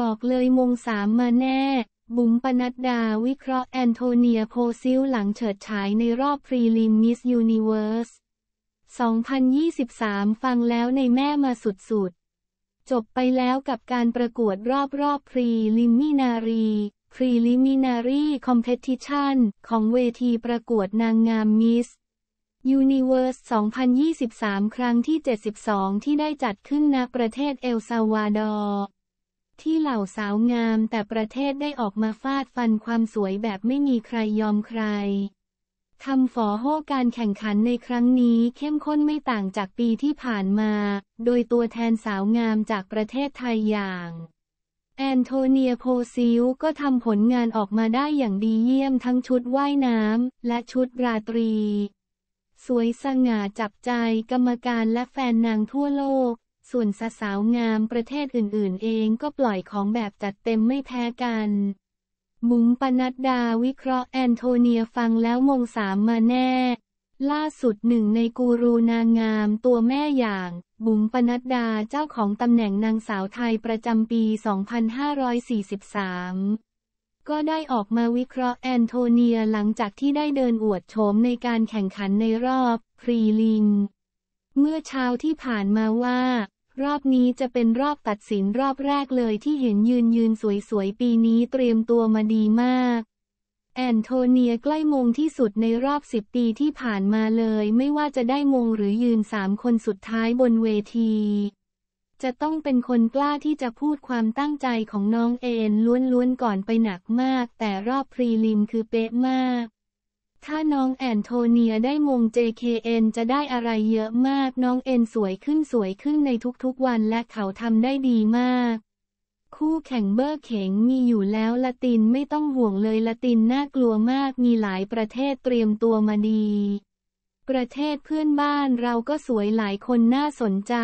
บอกเลยมงสามมาแน่ บุ๋มปนัดดาวิเคราะห์แอนโทเนียโพซิลหลังเฉิดฉายในรอบพรีลิมมิส ยูนิเวิร์ส 2023 ฟังแล้วในแม่มาสุดๆ จบไปแล้วกับการประกวดรอบรอบพรีลิมมินารีพรีลิมินารีคอมเพติชันของเวทีประกวดนางงามมิส ยูนิเวอร์ส 2023 ครั้งที่ 72 ที่ได้จัดขึ้นณประเทศเอลซาวาดอร์ที่เหล่าสาวงามแต่ประเทศได้ออกมาฟาดฟันความสวยแบบไม่มีใครยอมใคร ทำฝอโฮการแข่งขันในครั้งนี้เข้มข้นไม่ต่างจากปีที่ผ่านมา โดยตัวแทนสาวงามจากประเทศไทยอย่าง แอนโทเนียโพซิลก็ทำผลงานออกมาได้อย่างดีเยี่ยมทั้งชุดว่ายน้ำและชุดราตรี สวยสง่าจับใจกรรมการและแฟนนางทั่วโลกส่วนสสาวงามประเทศอื่น ๆ เองก็ปล่อยของแบบจัดเต็มไม่แพ้กัน บุ๋งปนัดดาวิเคราะห์แอนโทเนียฟังแล้วมงสามมาแน่ ล่าสุดหนึ่งในกูรูนางงาม ตัวแม่อย่างบุ๋มปนัดดาเจ้าของตำแหน่งนางสาวไทยประจำปี 2543 ก็ได้ออกมาวิเคราะห์แอนโทเนียหลังจากที่ได้เดินอวดโฉมในการแข่งขันในรอบพรีลิมเมื่อเช้าที่ผ่านมาว่ารอบนี้จะเป็นรอบตัดสินรอบแรกเลยที่เห็นยืนยืนสวยๆ ปีนี้เตรียมตัวมาดีมาก แอนโทเนียใกล้มงที่สุดในรอบสิบปีที่ผ่านมาเลย ไม่ว่าจะได้มงหรือยืนสามคนสุดท้ายบนเวที จะต้องเป็นคนกล้าที่จะพูดความตั้งใจของน้องเอนล้วนๆ ก่อนไปหนักมาก แต่รอบพรีลิมคือเป๊ะมากถ้าน้องแอนโทเนียได้มง JKN จะได้อะไรเยอะมาก น้องเอ็นสวยขึ้นสวยขึ้นในทุกๆวันและเขาทำได้ดีมาก คู่แข่งเบอร์เข็งมีอยู่แล้ว ละตินไม่ต้องห่วงเลยละตินน่ากลัวมากมีหลายประเทศเตรียมตัวมาดี ประเทศเพื่อนบ้านเราก็สวยหลายคนน่าสนใจ